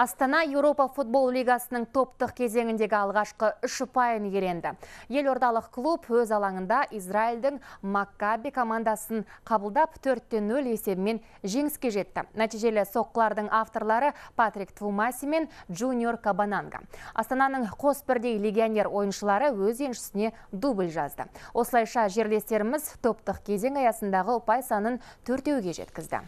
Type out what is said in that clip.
Астана Еуропа футбол лигасының топтық кезеңіндегі алғашқы үш ұпайын еренді. ордалық клуб өз алаңында Израильдің Маккаби командасын қабылдап 4-0 есебімен жеңіске жетті. Нәтижелі соққылардың авторлары Патрик Твумаси мен Джуниор Кабананга. Астананың қос бірдей легионер ойыншылары өз еншісіне дубль жазды. Осылайша жерлестеріміз топтық кезең аясындағы ұпай санын төртеуге жеткізді.